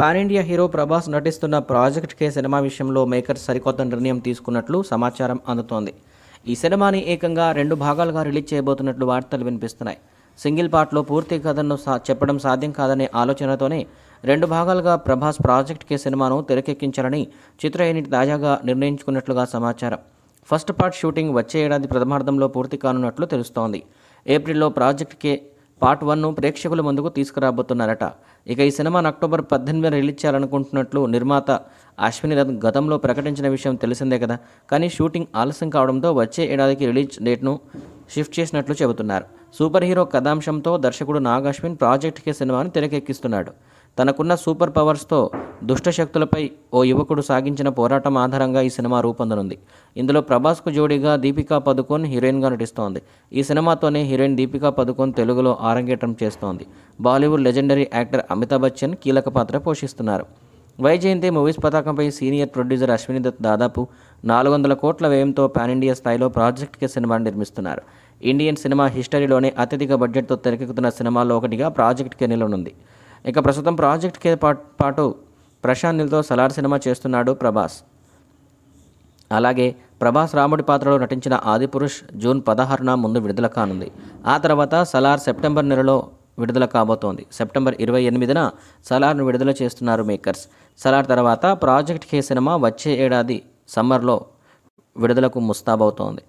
pan India hero Prabhas నటిస్తున్న project K సినిమా విషయంలో మేకర్ సరికొత్త నిర్ణయం తీసుకున్నట్లు సమాచారం అందుతోంది ఈ సినిమాని ఏకంగా రెండు భాగాలుగా రిలీజ్ చేయబోతున్నట్లు వార్తలు వినిపిస్తున్నాయి సింగిల్ పార్ట్లో పూర్తి కథను సా చెప్పడం సాధ్యం కాదనే ఆలోచనతోనే రెండు భాగాలుగా ప్రభాస్ ప్రాజెక్ట్ కే సినిమాను తెరకెక్కించాలని చిత్ర యూనిట్ తాజాగా నిర్ణయించుకున్నట్లుగా సమాచారం ఫస్ట్ పార్ట్ షూటింగ్ వచ్చే ఏడాది ప్రథమార్థంలో పూర్తి కానున్నట్లు తెలుస్తోంది ఏప్రిల్లో ప్రాజెక్ట్ కే పార్ట్ వన్ను ప్రేక్షకుల ముందుకు తీసుకురాబోతున్నారట ఇక ఈ సినిమాను అక్టోబర్ పద్దెనిమిదిన రిలీజ్ చేయాలనుకుంటున్నట్లు నిర్మాత అశ్విని రథ్ గతంలో ప్రకటించిన విషయం తెలిసిందే కదా కానీ షూటింగ్ ఆలస్యం కావడంతో వచ్చే ఏడాదికి రిలీజ్ డేట్ను షిఫ్ట్ చేసినట్లు చెబుతున్నారు సూపర్ హీరో కథాంశంతో దర్శకుడు నాగ్ అశ్విన్ ప్రాజెక్ట్కి సినిమాను తెరకెక్కిస్తున్నాడు తనకున్న సూపర్ పవర్స్తో దుష్టశక్తులపై ఓ యువకుడు సాగించిన పోరాటం ఆధారంగా ఈ సినిమా రూపొందనుంది ఇందులో ప్రభాస్కు జోడీగా దీపికా పదుకోన్ హీరోయిన్గా నటిస్తోంది ఈ సినిమాతోనే హీరోయిన్ దీపికా పదుకోన్ తెలుగులో ఆరంగేటం చేస్తోంది Bollywood legendary actor Amitabh Bachchan కీలక పాత్ర పోషిస్తున్నారు వైజయంతి మూవీస్ పతాకంపై సీనియర్ ప్రొడ్యూసర్ అశ్విని దత్ దాదాపు నాలుగు వందల కోట్ల వ్యయంతో పాన్ ఇండియా స్థాయిలో ప్రాజెక్ట్కి సినిమాను నిర్మిస్తున్నారు ఇండియన్ సినిమా హిస్టరీలోనే అత్యధిక బడ్జెట్తో తెరకెక్కుతున్న సినిమాల్లో ఒకటిగా ప్రాజెక్ట్ నిలవనుంది ఇక ప్రస్తుతం ప్రాజెక్ట్కే పాటు నిల్తో సలార్ సినిమా చేస్తున్నాడు ప్రభాస్ అలాగే ప్రభాస్ రాముడి పాత్రలో నటించిన ఆదిపురుష్ జూన్ పదహారున ముందు విడుదల కానుంది ఆ తర్వాత సలార్ సెప్టెంబర్ నెలలో విడుదల కాబోతోంది సెప్టెంబర్ ఇరవై ఎనిమిదిన సలార్ను విడుదల చేస్తున్నారు మేకర్స్ సలార్ తర్వాత ప్రాజెక్ట్ కే సినిమా వచ్చే ఏడాది సమ్మర్లో విడుదలకు ముస్తాబవుతోంది